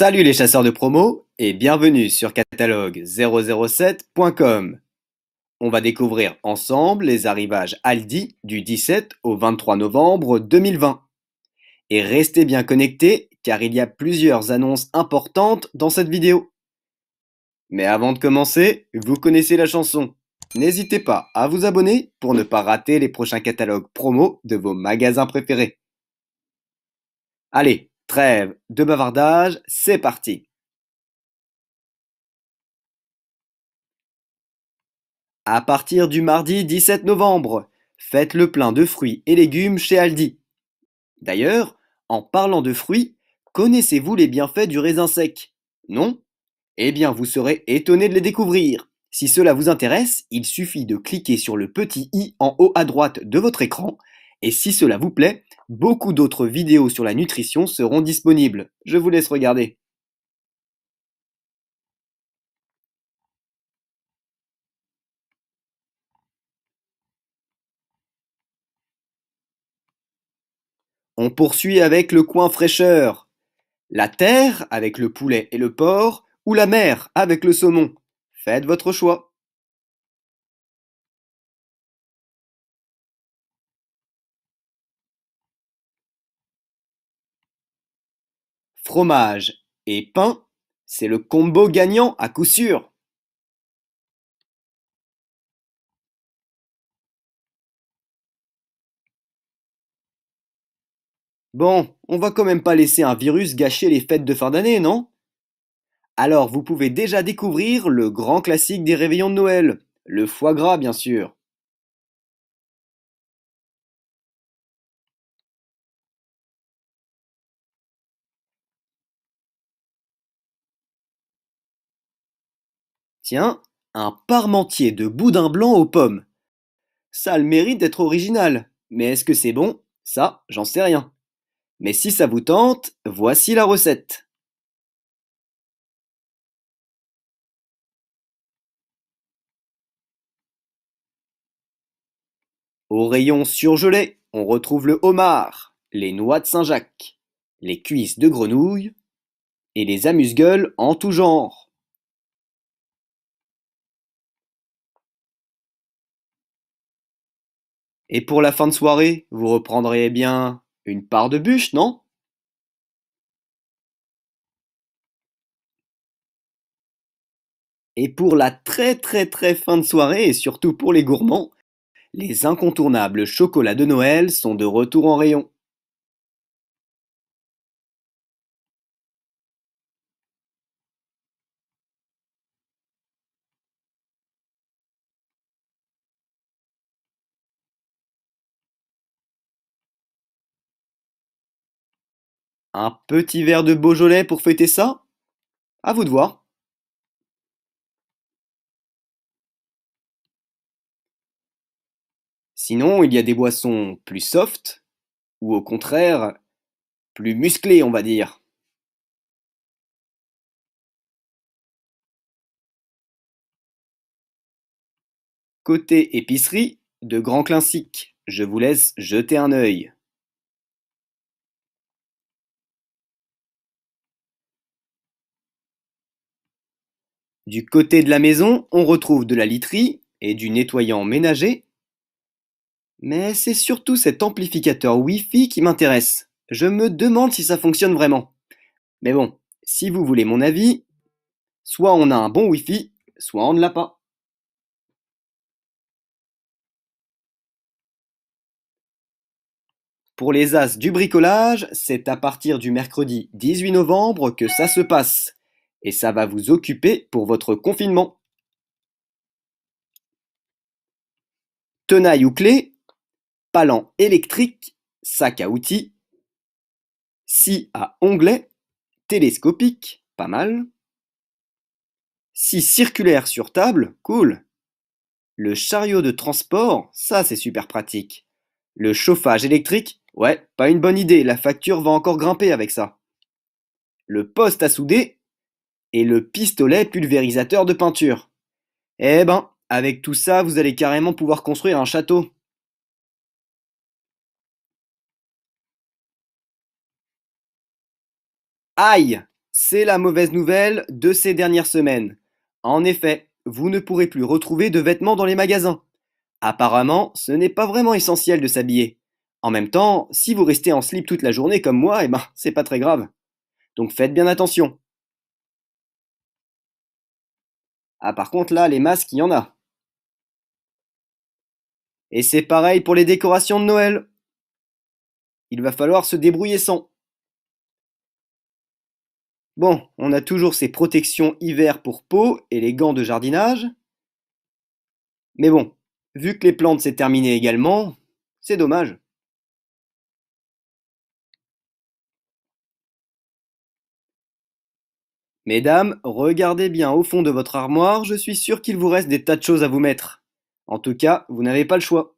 Salut les chasseurs de promo et bienvenue sur catalogue007.com. On va découvrir ensemble les arrivages Aldi du 17 au 23 novembre 2020. Et restez bien connectés car il y a plusieurs annonces importantes dans cette vidéo. Mais avant de commencer, vous connaissez la chanson. N'hésitez pas à vous abonner pour ne pas rater les prochains catalogues promo de vos magasins préférés. Allez, Trêve de bavardage, c'est parti À partir du mardi 17 novembre, faites le plein de fruits et légumes chez Aldi. D'ailleurs, en parlant de fruits, connaissez-vous les bienfaits du raisin sec Non Eh bien, vous serez étonné de les découvrir. Si cela vous intéresse, il suffit de cliquer sur le petit i en haut à droite de votre écran et si cela vous plaît, beaucoup d'autres vidéos sur la nutrition seront disponibles. Je vous laisse regarder. On poursuit avec le coin fraîcheur. La terre avec le poulet et le porc ou la mer avec le saumon. Faites votre choix. fromage et pain, c'est le combo gagnant à coup sûr. Bon, on va quand même pas laisser un virus gâcher les fêtes de fin d'année, non Alors vous pouvez déjà découvrir le grand classique des réveillons de Noël, le foie gras bien sûr. Tiens, un parmentier de boudin blanc aux pommes. Ça a le mérite d'être original, mais est-ce que c'est bon Ça, j'en sais rien. Mais si ça vous tente, voici la recette. Au rayon surgelé, on retrouve le homard, les noix de Saint-Jacques, les cuisses de grenouille et les amuse-gueules en tout genre. Et pour la fin de soirée, vous reprendrez bien une part de bûche, non? Et pour la très très très fin de soirée, et surtout pour les gourmands, les incontournables chocolats de Noël sont de retour en rayon. Un petit verre de Beaujolais pour fêter ça? À vous de voir. Sinon, il y a des boissons plus soft, ou au contraire, plus musclées, on va dire. Côté épicerie, de grands classiques. Je vous laisse jeter un œil. Du côté de la maison, on retrouve de la literie et du nettoyant ménager. Mais c'est surtout cet amplificateur Wi-Fi qui m'intéresse. Je me demande si ça fonctionne vraiment. Mais bon, si vous voulez mon avis, soit on a un bon Wi-Fi, soit on ne l'a pas. Pour les as du bricolage, c'est à partir du mercredi 18 novembre que ça se passe. Et ça va vous occuper pour votre confinement. Tenaille ou clé, palan électrique, sac à outils, scie à onglet, télescopique, pas mal. Scie circulaire sur table, cool. Le chariot de transport, ça c'est super pratique. Le chauffage électrique, ouais, pas une bonne idée, la facture va encore grimper avec ça. Le poste à souder, et le pistolet pulvérisateur de peinture. Eh ben, avec tout ça, vous allez carrément pouvoir construire un château. Aïe C'est la mauvaise nouvelle de ces dernières semaines. En effet, vous ne pourrez plus retrouver de vêtements dans les magasins. Apparemment, ce n'est pas vraiment essentiel de s'habiller. En même temps, si vous restez en slip toute la journée comme moi, eh ben, c'est pas très grave. Donc faites bien attention. Ah par contre là, les masques, il y en a. Et c'est pareil pour les décorations de Noël. Il va falloir se débrouiller sans. Bon, on a toujours ces protections hiver pour peau et les gants de jardinage. Mais bon, vu que les plantes c'est terminé également, c'est dommage. Mesdames, regardez bien au fond de votre armoire, je suis sûr qu'il vous reste des tas de choses à vous mettre. En tout cas, vous n'avez pas le choix.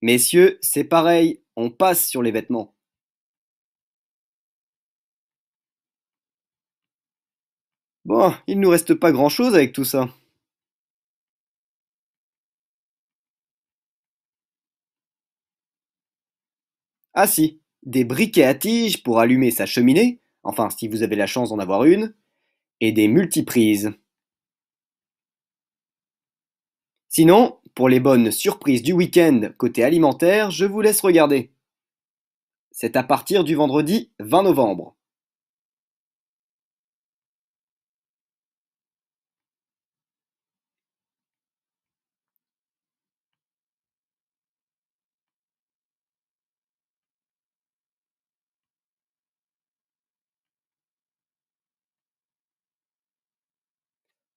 Messieurs, c'est pareil, on passe sur les vêtements. Bon, il ne nous reste pas grand-chose avec tout ça. Ah si, des briquets à tige pour allumer sa cheminée, enfin si vous avez la chance d'en avoir une, et des multiprises. Sinon, pour les bonnes surprises du week-end côté alimentaire, je vous laisse regarder. C'est à partir du vendredi 20 novembre.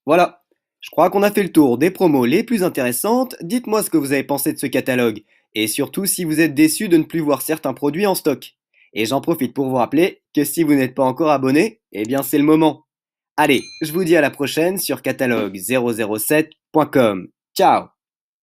Voilà, je crois qu'on a fait le tour des promos les plus intéressantes. Dites-moi ce que vous avez pensé de ce catalogue, et surtout si vous êtes déçu de ne plus voir certains produits en stock. Et j'en profite pour vous rappeler que si vous n'êtes pas encore abonné, eh bien c'est le moment. Allez, je vous dis à la prochaine sur catalogue007.com. Ciao